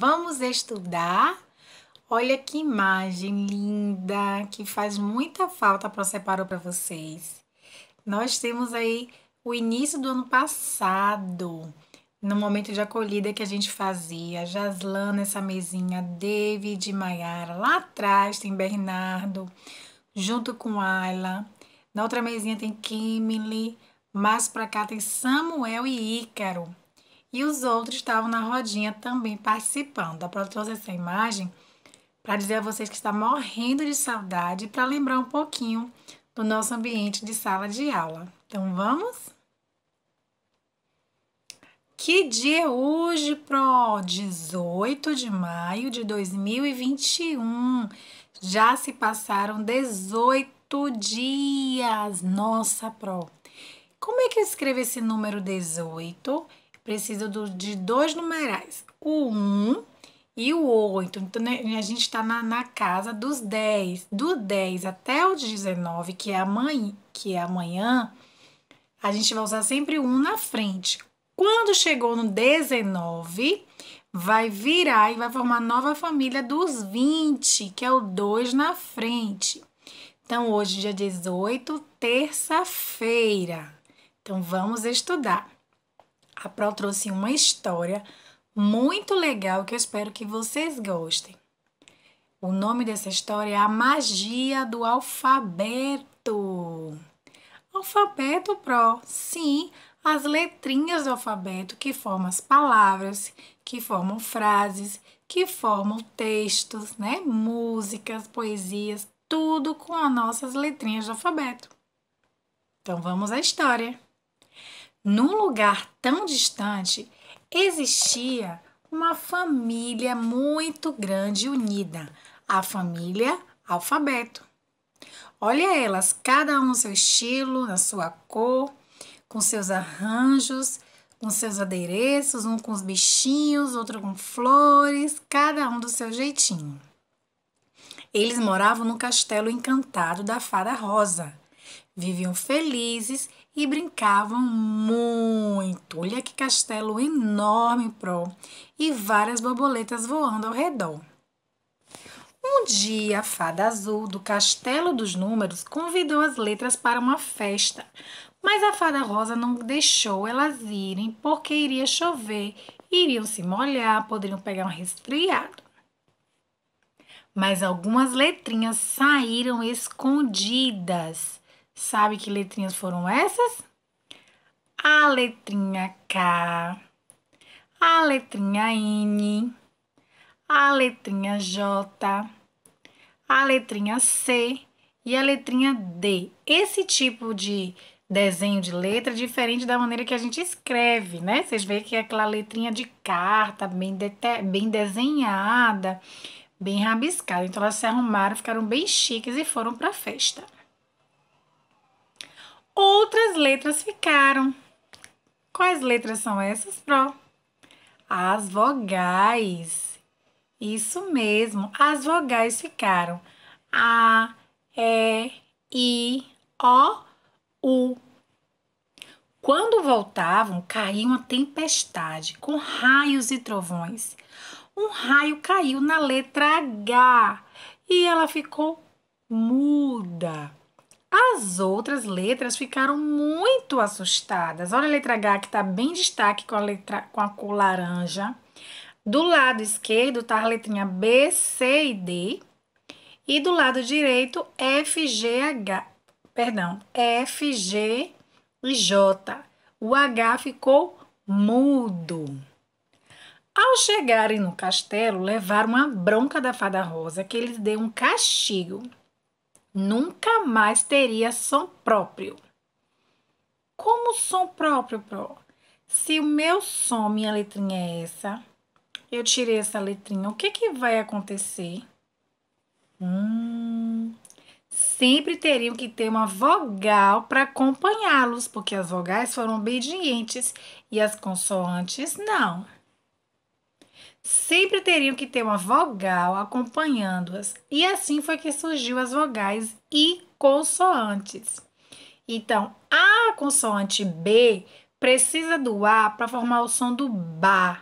Vamos estudar? Olha que imagem linda, que faz muita falta para separou para vocês. Nós temos aí o início do ano passado, no momento de acolhida que a gente fazia, Jaslan nessa mesinha, David Maiara, lá atrás tem Bernardo, junto com Ayla, na outra mesinha tem Kimberly, mais para cá tem Samuel e Ícaro e os outros estavam na rodinha também participando. A produtora trouxe essa imagem para dizer a vocês que está morrendo de saudade para lembrar um pouquinho do nosso ambiente de sala de aula. Então vamos? Que dia é hoje, Pro? 18 de maio de 2021. Já se passaram 18 dias. Nossa, Pro. Como é que eu escrevo esse número 18? precisa do, de dois numerais, o 1 e o 8. Então, né, a gente está na, na, casa dos 10. Do 10 até o 19, que é, amanhã, que é amanhã, a gente vai usar sempre um na frente. Quando chegou no 19, vai virar e vai formar nova família dos 20, que é o 2 na frente. Então, hoje, dia 18, terça-feira. Então, vamos estudar a Pro trouxe uma história muito legal que eu espero que vocês gostem. O nome dessa história é A Magia do Alfabeto. Alfabeto Pro, sim, as letrinhas do alfabeto que formam as palavras, que formam frases, que formam textos, né? Músicas, poesias, tudo com as nossas letrinhas do alfabeto. Então vamos à história. Num lugar tão distante existia uma família muito grande unida, a família Alfabeto. Olha elas, cada um no seu estilo, na sua cor, com seus arranjos, com seus adereços, um com os bichinhos, outro com flores, cada um do seu jeitinho. Eles moravam no castelo encantado da Fada Rosa. Viviam felizes e brincavam muito. Olha que castelo enorme, pro, e várias borboletas voando ao redor. Um dia, a fada azul do Castelo dos Números convidou as letras para uma festa, mas a fada rosa não deixou elas irem porque iria chover, iriam se molhar, poderiam pegar um resfriado. Mas algumas letrinhas saíram escondidas Sabe que letrinhas foram essas? A letrinha K, a letrinha N, a letrinha J, a letrinha C e a letrinha D. Esse tipo de desenho de letra é diferente da maneira que a gente escreve, né? Vocês veem que é aquela letrinha de carta, bem, bem desenhada, bem rabiscada. Então elas se arrumaram, ficaram bem chiques e foram para a festa. Outras letras ficaram. Quais letras são essas, Pro? As vogais. Isso mesmo, as vogais ficaram. A, E, I, O, U. Quando voltavam, caiu uma tempestade com raios e trovões. Um raio caiu na letra H e ela ficou muda. As outras letras ficaram muito assustadas. Olha a letra H que está bem destaque com a, letra, com a cor laranja. Do lado esquerdo está a letrinha B, C e D. E do lado direito, F, G, H. Perdão, F, G e J. O H ficou mudo. Ao chegarem no castelo, levaram uma bronca da fada rosa que lhes deu um castigo nunca mais teria som próprio. Como som próprio, Pro? Se o meu som, minha letrinha é essa, eu tirei essa letrinha, o que, que vai acontecer? Hum, sempre teriam que ter uma vogal para acompanhá-los, porque as vogais foram obedientes e as consoantes não sempre teriam que ter uma vogal acompanhando-as, e assim foi que surgiu as vogais e consoantes. Então, a consoante B precisa do A para formar o som do ba,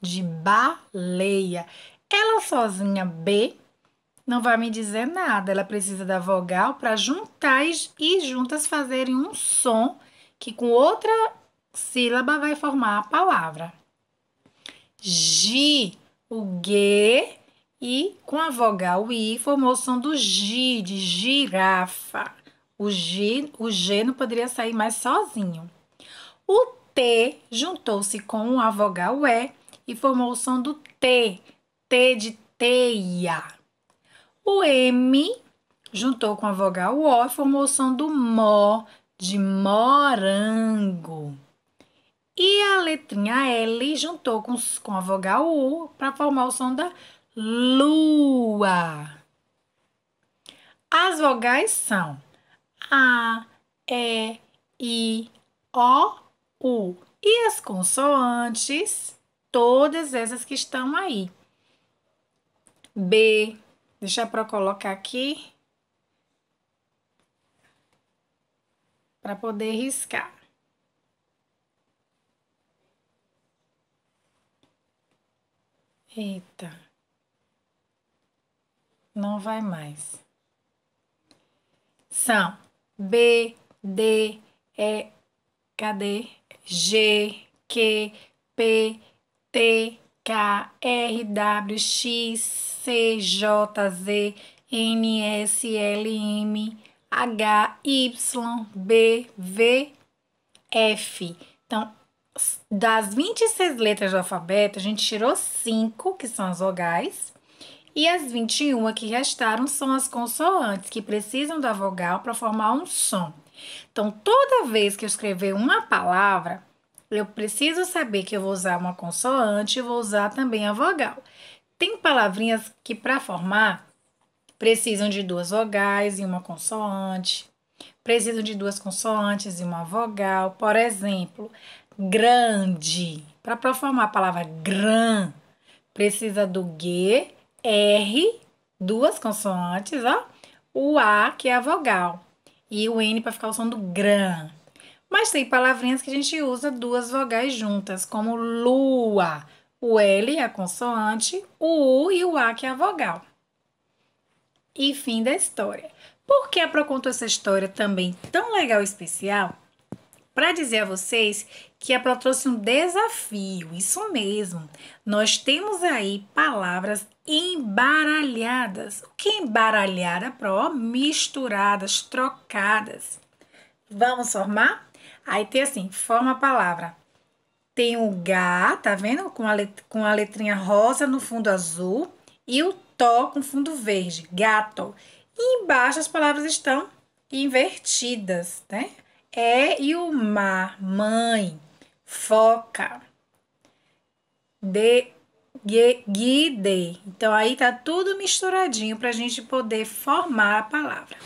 de baleia. Ela sozinha, B, não vai me dizer nada. Ela precisa da vogal para juntar e juntas fazerem um som que com outra sílaba vai formar a palavra. G, o G e com a vogal I formou o som do G, de girafa. O G, o G não poderia sair mais sozinho. O T juntou-se com a vogal E e formou o som do T, T de teia. O M juntou com a vogal O e formou o som do Mó, de morango. E a letrinha L juntou com, com a vogal U para formar o som da lua. As vogais são A, E, I, O, U. E as consoantes, todas essas que estão aí. B, deixa para colocar aqui para poder riscar. Eita, não vai mais. São B, D, E, cadê? G, Q, P, T, K, R, W, X, C, J, Z, N, S, L, M, H, Y, B, V, F. Então, das 26 letras do alfabeto, a gente tirou 5, que são as vogais, e as 21 que restaram são as consoantes, que precisam da vogal para formar um som. Então, toda vez que eu escrever uma palavra, eu preciso saber que eu vou usar uma consoante e vou usar também a vogal. Tem palavrinhas que, para formar, precisam de duas vogais e uma consoante, precisam de duas consoantes e uma vogal. Por exemplo, grande. Para formar a palavra gran, precisa do G, R, duas consoantes, ó, o A, que é a vogal, e o N para ficar o som do gran. Mas tem palavrinhas que a gente usa duas vogais juntas, como lua. O L é a consoante, o U e o A, que é a vogal. E fim da história. Por que a pro contou essa história também tão legal e especial? para dizer a vocês que a Pro trouxe um desafio, isso mesmo. Nós temos aí palavras embaralhadas. O que é embaralhar a Pro? Misturadas, trocadas. Vamos formar? Aí tem assim, forma a palavra. Tem o Gá, tá vendo? Com a, let, com a letrinha rosa no fundo azul. E o Tó com fundo verde, gato. E embaixo as palavras estão invertidas, né? É e o mar, mãe, foca, de, gue, guide. Então, aí tá tudo misturadinho para a gente poder formar a palavra.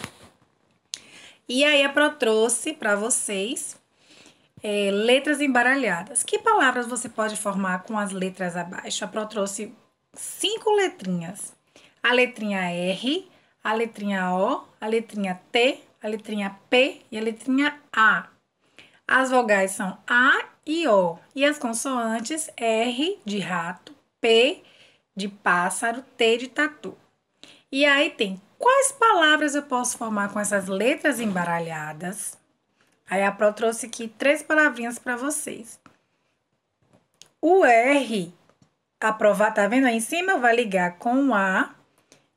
E aí, a Pro trouxe para vocês é, letras embaralhadas. Que palavras você pode formar com as letras abaixo? A Pro trouxe cinco letrinhas. A letrinha R, a letrinha O, a letrinha T, a letrinha P e a letrinha A. As vogais são A e O. E as consoantes R de rato, P de pássaro, T de tatu. E aí tem quais palavras eu posso formar com essas letras embaralhadas? Aí a Pro trouxe aqui três palavrinhas para vocês. O R, a tá vendo aí em cima, vai ligar com o A,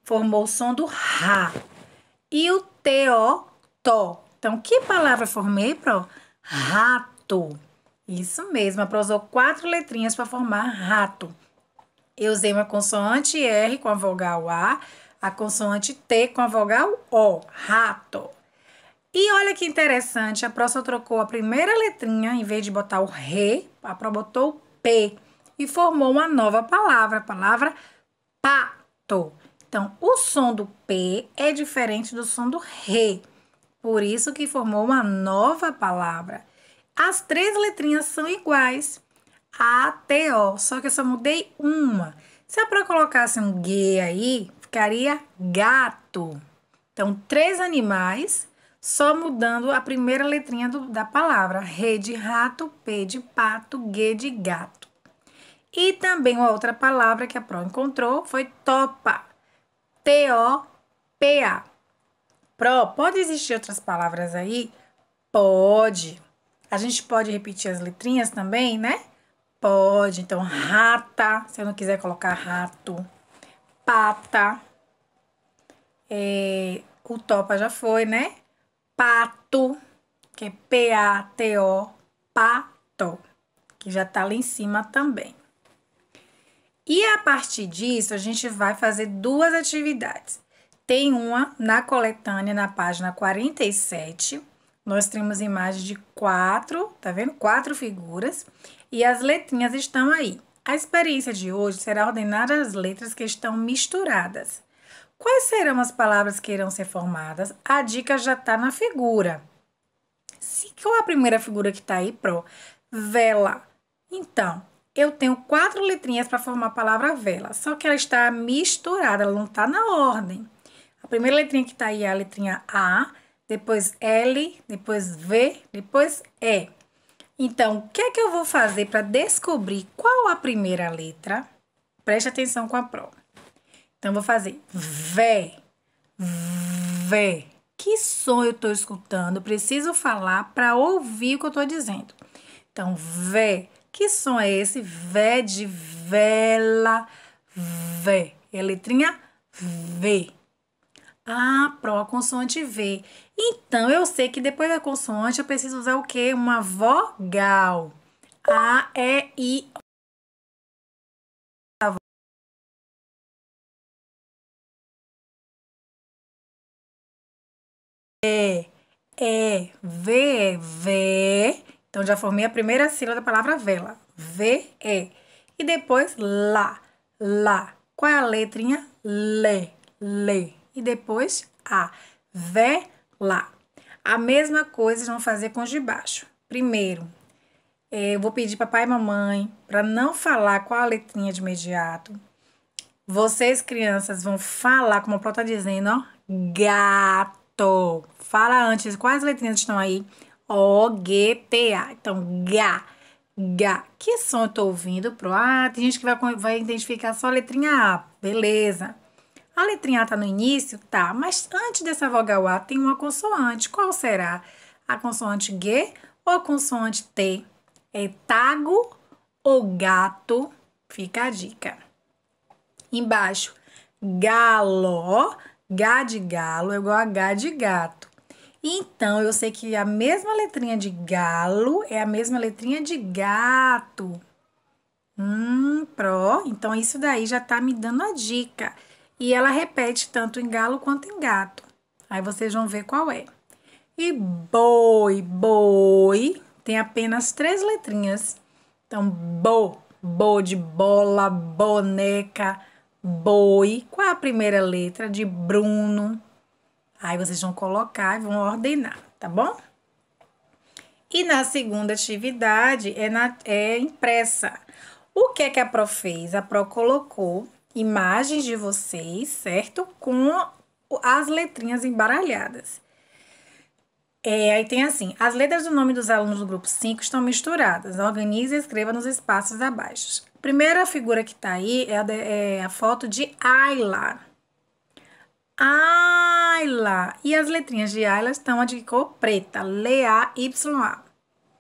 formou o som do Rá. E o T, O, então, que palavra formei, Pro? Rato. Isso mesmo, a pró usou quatro letrinhas para formar rato. Eu usei uma consoante R com a vogal A, a consoante T com a vogal O, rato. E olha que interessante, a Pro só trocou a primeira letrinha, em vez de botar o re, a pró botou o P e formou uma nova palavra, a palavra pato. Então, o som do P é diferente do som do re. Por isso que formou uma nova palavra. As três letrinhas são iguais. A, T, O. só que eu só mudei uma. Se é eu colocasse assim, um G aí, ficaria gato. Então, três animais, só mudando a primeira letrinha do, da palavra. Re de rato, P de pato, G de gato. E também uma outra palavra que a Pro encontrou foi topa. T-O-P-A pró, pode existir outras palavras aí? Pode. A gente pode repetir as letrinhas também, né? Pode. Então, rata, se eu não quiser colocar rato. Pata. É, o topa já foi, né? Pato, que é P-A-T-O, pato, que já tá lá em cima também. E a partir disso, a gente vai fazer duas atividades. Tem uma na coletânea, na página 47. Nós temos imagens de quatro, tá vendo? Quatro figuras. E as letrinhas estão aí. A experiência de hoje será ordenar as letras que estão misturadas. Quais serão as palavras que irão ser formadas? A dica já está na figura. Se qual é a primeira figura que está aí, pro? Vela. Então, eu tenho quatro letrinhas para formar a palavra vela, só que ela está misturada, ela não está na ordem. A primeira letrinha que tá aí é a letrinha A, depois L, depois V, depois E. Então, o que é que eu vou fazer para descobrir qual a primeira letra? Preste atenção com a prova. Então, eu vou fazer V, V. Que som eu estou escutando? Preciso falar para ouvir o que eu estou dizendo. Então, V. Que som é esse? V de vela, V. É a letrinha V. A pró, a consoante V. Então, eu sei que depois da consoante eu preciso usar o quê? Uma vogal. A, E, I. E, E, V, V. Então, já formei a primeira sílaba da palavra vela. V, E. E depois, lá, lá. Qual é a letrinha? Lê, lê e depois a. Vela. A mesma coisa vão fazer com os de baixo. Primeiro, é, eu vou pedir papai e mamãe para não falar qual a letrinha de imediato. Vocês, crianças, vão falar, como o Pró tá dizendo, ó, gato. Fala antes, quais letrinhas estão aí? O, G, T, A. Então, gá, gá. Que som eu tô ouvindo, Pro? Ah, tem gente que vai, vai identificar só a letrinha A. Beleza. A letrinha A está no início? Tá, mas antes dessa vogal A tem uma consoante. Qual será? A consoante G ou a consoante T? É tago ou gato? Fica a dica. Embaixo, galo, G de galo é igual a H de gato. Então, eu sei que a mesma letrinha de galo é a mesma letrinha de gato. Hum, pró. Então, isso daí já tá me dando a dica e ela repete tanto em galo quanto em gato. Aí vocês vão ver qual é. E boi, boi, tem apenas três letrinhas. Então, bo, bo de bola, boneca, boi. Qual é a primeira letra de Bruno? Aí vocês vão colocar e vão ordenar, tá bom? E na segunda atividade é, na, é impressa. O que é que a Pro fez? A Pro colocou imagens de vocês, certo? Com as letrinhas embaralhadas. É, aí tem assim: as letras do nome dos alunos do grupo 5 estão misturadas. Organize e escreva nos espaços abaixo. A primeira figura que tá aí é a, de, é a foto de Ayla. Ayla. E as letrinhas de Ayla estão de cor preta. L-A-Y-A.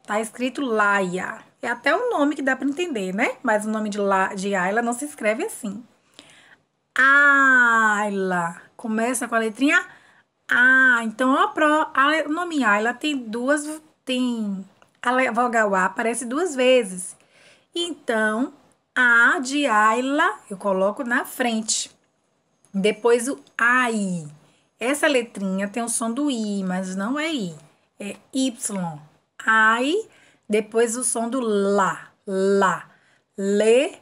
Tá escrito Laia. É até o um nome que dá para entender, né? Mas o nome de, La, de Ayla não se escreve assim. Ayla. Começa com a letrinha A. Então, ó, pro, a, o nome Ayla tem duas. Tem. A vogal A aparece duas vezes. Então, a de Ayla eu coloco na frente. Depois o AI. Essa letrinha tem o som do I, mas não é I. É Y. AI. Depois o som do lá. Lá. Lê.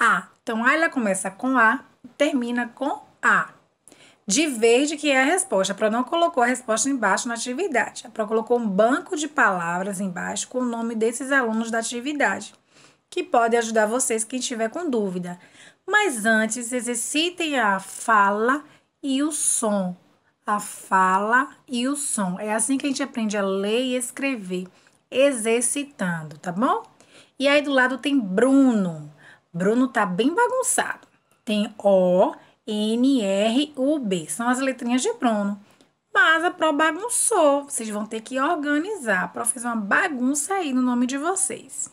A. Então, Ayla começa com A termina com A. De verde, que é a resposta. A Pro não colocou a resposta embaixo na atividade. A Pro colocou um banco de palavras embaixo com o nome desses alunos da atividade, que pode ajudar vocês quem estiver com dúvida. Mas antes, exercitem a fala e o som. A fala e o som. É assim que a gente aprende a ler e escrever, exercitando, tá bom? E aí do lado tem Bruno. Bruno tá bem bagunçado. Tem O, N, R, U, B. São as letrinhas de Bruno. Mas a Pro bagunçou. Vocês vão ter que organizar. A Pro fez uma bagunça aí no nome de vocês.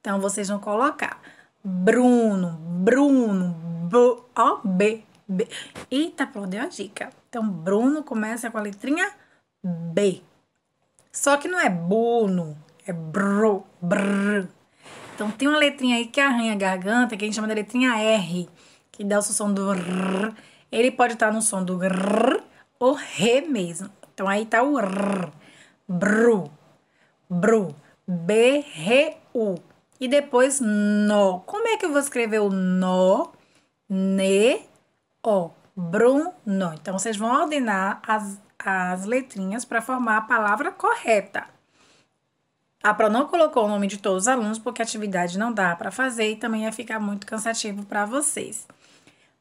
Então, vocês vão colocar Bruno, Bruno, B, O, B, B. Eita, Pro, deu a dica. Então, Bruno começa com a letrinha B. Só que não é Bruno, é Bro, Brr. Então, tem uma letrinha aí que arranha a garganta, que a gente chama de letrinha R que dá o som do rrr, ele pode estar tá no som do rrr ou re mesmo. Então aí tá o rrr, bru, bru, b, r, u. E depois nó. Como é que eu vou escrever o nó, ne, né? o, bruno? Então vocês vão ordenar as, as letrinhas para formar a palavra correta. A Pro não colocou o nome de todos os alunos porque a atividade não dá para fazer e também ia ficar muito cansativo para vocês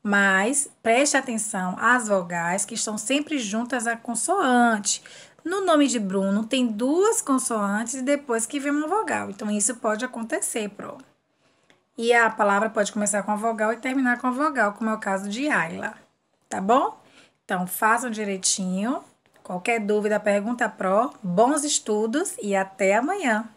mas preste atenção às vogais que estão sempre juntas à consoante. No nome de Bruno tem duas consoantes e depois que vem uma vogal. Então isso pode acontecer, pro. E a palavra pode começar com a vogal e terminar com a vogal, como é o caso de Ayla, tá bom? Então façam direitinho. Qualquer dúvida, pergunta pro. Bons estudos e até amanhã.